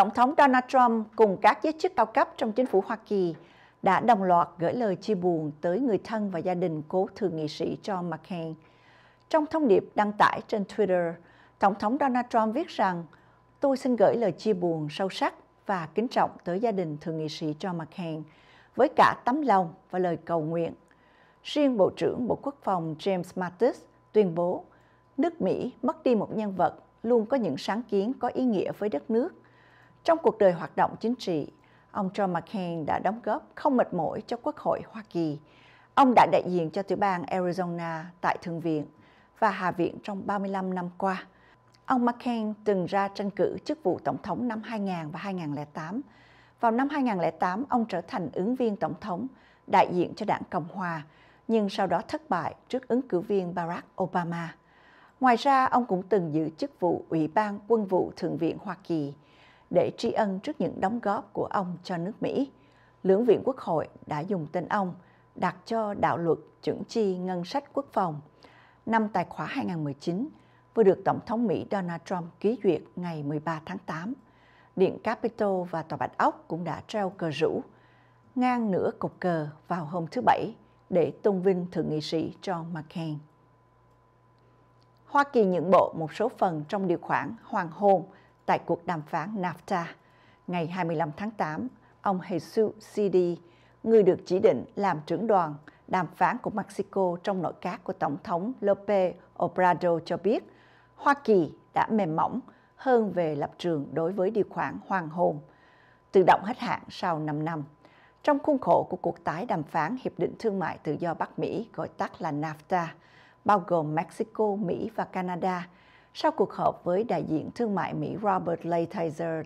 Tổng thống Donald Trump cùng các giới chức cao cấp trong chính phủ Hoa Kỳ đã đồng loạt gửi lời chia buồn tới người thân và gia đình cố thượng nghị sĩ John McCain. Trong thông điệp đăng tải trên Twitter, Tổng thống Donald Trump viết rằng Tôi xin gửi lời chia buồn sâu sắc và kính trọng tới gia đình thượng nghị sĩ John McCain với cả tấm lòng và lời cầu nguyện. Riêng Bộ trưởng Bộ Quốc phòng James Mattis tuyên bố nước Mỹ mất đi một nhân vật luôn có những sáng kiến có ý nghĩa với đất nước – trong cuộc đời hoạt động chính trị, ông John McCain đã đóng góp không mệt mỏi cho Quốc hội Hoa Kỳ. Ông đã đại diện cho tiểu bang Arizona tại Thượng viện và Hạ viện trong 35 năm qua. Ông McCain từng ra tranh cử chức vụ Tổng thống năm 2000 và 2008. Vào năm 2008, ông trở thành ứng viên Tổng thống, đại diện cho đảng Cộng Hòa, nhưng sau đó thất bại trước ứng cử viên Barack Obama. Ngoài ra, ông cũng từng giữ chức vụ Ủy ban Quân vụ Thượng viện Hoa Kỳ – để tri ân trước những đóng góp của ông cho nước Mỹ. Lưỡng viện Quốc hội đã dùng tên ông đặt cho đạo luật chuẩn chi ngân sách quốc phòng năm tài khoá 2019 vừa được Tổng thống Mỹ Donald Trump ký duyệt ngày 13 tháng 8. Điện Capitol và Tòa Bạch Ốc cũng đã treo cờ rủ ngang nửa cột cờ vào hôm thứ Bảy để tôn vinh Thượng nghị sĩ John McCain. Hoa Kỳ nhượng bộ một số phần trong điều khoản hoàng hôn tại cuộc đàm phán NAFTA. Ngày 25 tháng 8, ông Jesus Sidi, người được chỉ định làm trưởng đoàn đàm phán của Mexico trong nội các của Tổng thống López Obrador cho biết Hoa Kỳ đã mềm mỏng hơn về lập trường đối với điều khoản hoàng hôn, tự động hết hạn sau 5 năm. Trong khuôn khổ của cuộc tái đàm phán Hiệp định Thương mại Tự do Bắc Mỹ gọi tắt là NAFTA, bao gồm Mexico, Mỹ và Canada – sau cuộc họp với đại diện thương mại Mỹ Robert Lay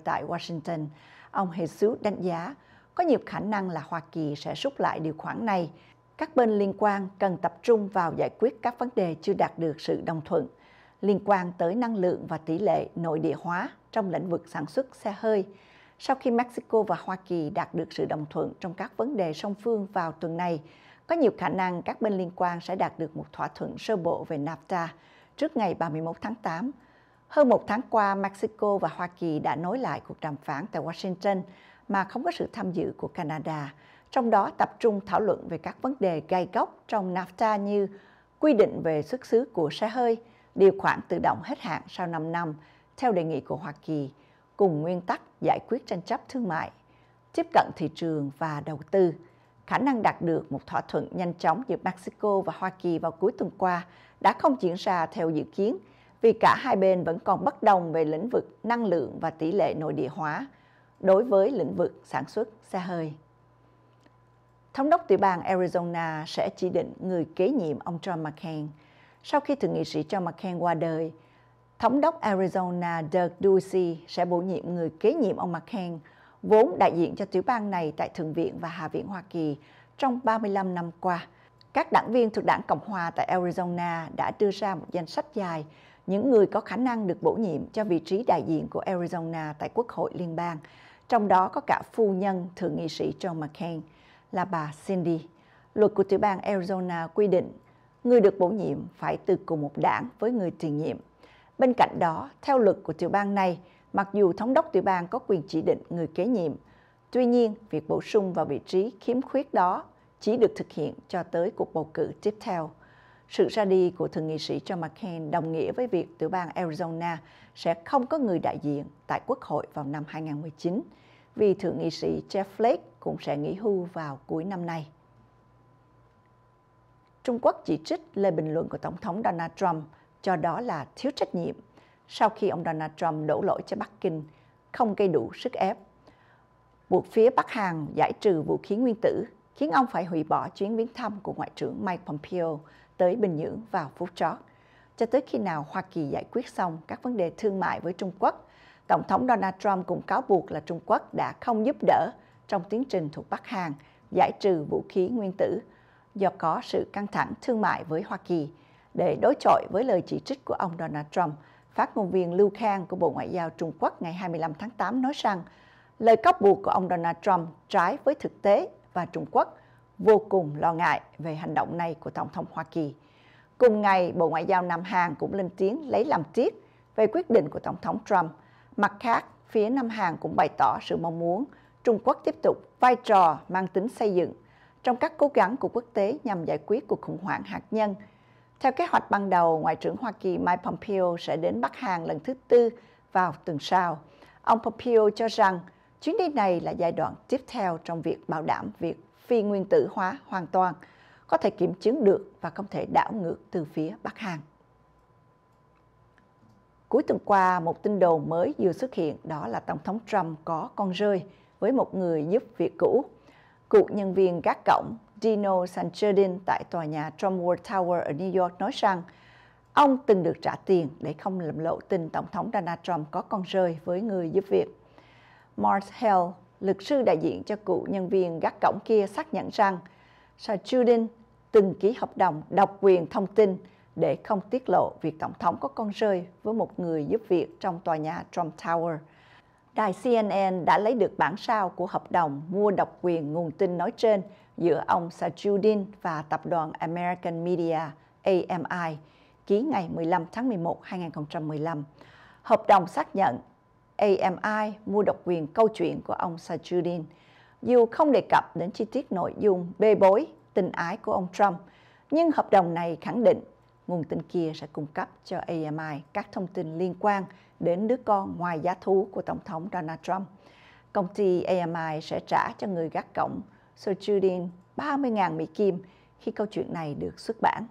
tại Washington, ông Jesus đánh giá có nhiều khả năng là Hoa Kỳ sẽ rút lại điều khoản này. Các bên liên quan cần tập trung vào giải quyết các vấn đề chưa đạt được sự đồng thuận liên quan tới năng lượng và tỷ lệ nội địa hóa trong lĩnh vực sản xuất xe hơi sau khi Mexico và Hoa Kỳ đạt được sự đồng thuận trong các vấn đề song phương vào tuần này, có nhiều khả năng các bên liên quan sẽ đạt được một thỏa thuận sơ bộ về NAFTA, trước ngày 31 tháng 8. Hơn một tháng qua, Mexico và Hoa Kỳ đã nối lại cuộc đàm phán tại Washington mà không có sự tham dự của Canada, trong đó tập trung thảo luận về các vấn đề gai góc trong NAFTA như quy định về xuất xứ của xe hơi, điều khoản tự động hết hạn sau 5 năm theo đề nghị của Hoa Kỳ, cùng nguyên tắc giải quyết tranh chấp thương mại, tiếp cận thị trường và đầu tư khả năng đạt được một thỏa thuận nhanh chóng giữa Mexico và Hoa Kỳ vào cuối tuần qua đã không diễn ra theo dự kiến vì cả hai bên vẫn còn bất đồng về lĩnh vực năng lượng và tỷ lệ nội địa hóa đối với lĩnh vực sản xuất xe hơi. Thống đốc tiểu bang Arizona sẽ chỉ định người kế nhiệm ông John McCain. Sau khi thượng nghị sĩ John McCain qua đời, Thống đốc Arizona Doug Ducey sẽ bổ nhiệm người kế nhiệm ông McCain – vốn đại diện cho tiểu bang này tại Thượng viện và Hạ viện Hoa Kỳ trong 35 năm qua. Các đảng viên thuộc đảng Cộng Hòa tại Arizona đã đưa ra một danh sách dài những người có khả năng được bổ nhiệm cho vị trí đại diện của Arizona tại Quốc hội liên bang, trong đó có cả phu nhân Thượng nghị sĩ John McCain là bà Cindy. Luật của tiểu bang Arizona quy định người được bổ nhiệm phải từ cùng một đảng với người tiền nhiệm. Bên cạnh đó, theo luật của tiểu bang này, mặc dù thống đốc tiểu bang có quyền chỉ định người kế nhiệm. Tuy nhiên, việc bổ sung vào vị trí khiếm khuyết đó chỉ được thực hiện cho tới cuộc bầu cử tiếp theo. Sự ra đi của thượng nghị sĩ John McCain đồng nghĩa với việc tiểu bang Arizona sẽ không có người đại diện tại Quốc hội vào năm 2019, vì thượng nghị sĩ Jeff Flake cũng sẽ nghỉ hưu vào cuối năm nay. Trung Quốc chỉ trích lời bình luận của Tổng thống Donald Trump cho đó là thiếu trách nhiệm sau khi ông Donald Trump đổ lỗi cho Bắc Kinh không gây đủ sức ép. Buộc phía Bắc Hàn giải trừ vũ khí nguyên tử khiến ông phải hủy bỏ chuyến viếng thăm của Ngoại trưởng Mike Pompeo tới Bình Nhưỡng vào phút chót. Cho tới khi nào Hoa Kỳ giải quyết xong các vấn đề thương mại với Trung Quốc, Tổng thống Donald Trump cũng cáo buộc là Trung Quốc đã không giúp đỡ trong tiến trình thuộc Bắc Hàn giải trừ vũ khí nguyên tử do có sự căng thẳng thương mại với Hoa Kỳ để đối chọi với lời chỉ trích của ông Donald Trump – Phát ngôn viên Lưu Khang của Bộ Ngoại giao Trung Quốc ngày 25 tháng 8 nói rằng lời cáo buộc của ông Donald Trump trái với thực tế và Trung Quốc vô cùng lo ngại về hành động này của Tổng thống Hoa Kỳ. Cùng ngày, Bộ Ngoại giao Nam Hàn cũng lên tiếng lấy làm tiếc về quyết định của Tổng thống Trump. Mặt khác, phía Nam Hàn cũng bày tỏ sự mong muốn Trung Quốc tiếp tục vai trò mang tính xây dựng trong các cố gắng của quốc tế nhằm giải quyết cuộc khủng hoảng hạt nhân – theo kế hoạch ban đầu, Ngoại trưởng Hoa Kỳ Mike Pompeo sẽ đến Bắc Hàn lần thứ tư vào tuần sau. Ông Pompeo cho rằng chuyến đi này là giai đoạn tiếp theo trong việc bảo đảm việc phi nguyên tử hóa hoàn toàn, có thể kiểm chứng được và không thể đảo ngược từ phía Bắc Hàn. Cuối tuần qua, một tin đồn mới vừa xuất hiện đó là Tổng thống Trump có con rơi với một người giúp việc cũ. cụ nhân viên gác cổng Dino Sancherdin tại tòa nhà Trump World Tower ở New York nói rằng ông từng được trả tiền để không làm lộ tin Tổng thống Donald Trump có con rơi với người giúp việc. Mars Hell, luật sư đại diện cho cựu nhân viên gác cổng kia xác nhận rằng Sancherdin từng ký hợp đồng độc quyền thông tin để không tiết lộ việc Tổng thống có con rơi với một người giúp việc trong tòa nhà Trump Tower. Đài CNN đã lấy được bản sao của hợp đồng mua độc quyền nguồn tin nói trên giữa ông Sajudin và tập đoàn American Media AMI ký ngày 15 tháng 11 năm 2015. Hợp đồng xác nhận AMI mua độc quyền câu chuyện của ông Sajudin, dù không đề cập đến chi tiết nội dung bê bối, tình ái của ông Trump, nhưng hợp đồng này khẳng định nguồn tin kia sẽ cung cấp cho AMI các thông tin liên quan đến đứa con ngoài giá thú của Tổng thống Donald Trump. Công ty AMI sẽ trả cho người gác cổng Sir Judin 30.000 Mỹ Kim khi câu chuyện này được xuất bản.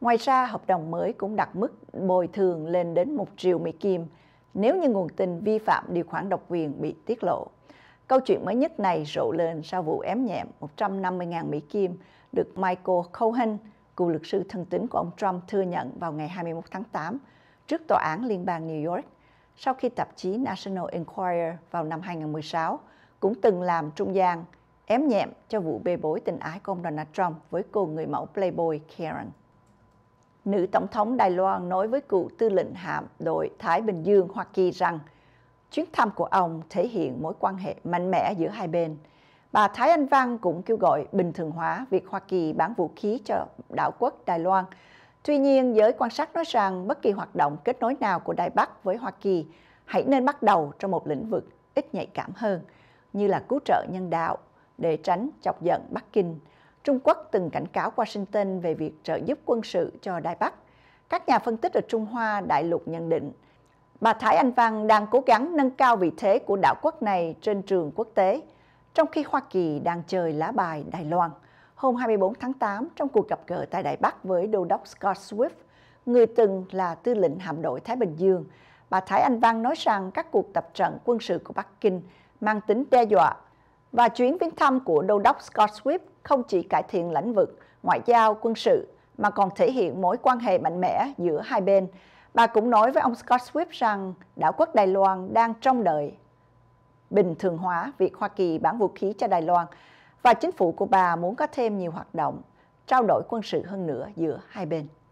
Ngoài ra, hợp đồng mới cũng đặt mức bồi thường lên đến 1 triệu Mỹ Kim nếu như nguồn tin vi phạm điều khoản độc quyền bị tiết lộ. Câu chuyện mới nhất này rộ lên sau vụ ém nhẹm 150.000 Mỹ Kim được Michael Cohen, cựu luật sư thân tín của ông Trump thừa nhận vào ngày 21 tháng 8 trước Tòa án Liên bang New York sau khi tạp chí National Enquirer vào năm 2016 cũng từng làm trung gian ém nhẹm cho vụ bê bối tình ái của ông Donald Trump với cô người mẫu Playboy Karen. Nữ Tổng thống Đài Loan nói với cựu tư lệnh hạm đội Thái Bình Dương Hoa Kỳ rằng chuyến thăm của ông thể hiện mối quan hệ mạnh mẽ giữa hai bên. Bà Thái Anh Văn cũng kêu gọi bình thường hóa việc Hoa Kỳ bán vũ khí cho đảo quốc Đài Loan. Tuy nhiên, giới quan sát nói rằng bất kỳ hoạt động kết nối nào của Đài Bắc với Hoa Kỳ hãy nên bắt đầu trong một lĩnh vực ít nhạy cảm hơn, như là cứu trợ nhân đạo, để tránh chọc giận Bắc Kinh. Trung Quốc từng cảnh cáo Washington về việc trợ giúp quân sự cho Đài Bắc. Các nhà phân tích ở Trung Hoa đại lục nhận định, bà Thái Anh Văn đang cố gắng nâng cao vị thế của đảo quốc này trên trường quốc tế, trong khi Hoa Kỳ đang chơi lá bài Đài Loan. Hôm 24 tháng 8, trong cuộc gặp gỡ tại Đài Bắc với đô đốc Scott Swift, người từng là tư lệnh hạm đội Thái Bình Dương, bà Thái Anh Văn nói rằng các cuộc tập trận quân sự của Bắc Kinh mang tính đe dọa và chuyến viếng thăm của đô đốc Scott Swift không chỉ cải thiện lĩnh vực ngoại giao, quân sự mà còn thể hiện mối quan hệ mạnh mẽ giữa hai bên. Bà cũng nói với ông Scott Swift rằng đảo quốc Đài Loan đang trong đợi bình thường hóa việc Hoa Kỳ bán vũ khí cho Đài Loan và chính phủ của bà muốn có thêm nhiều hoạt động trao đổi quân sự hơn nữa giữa hai bên.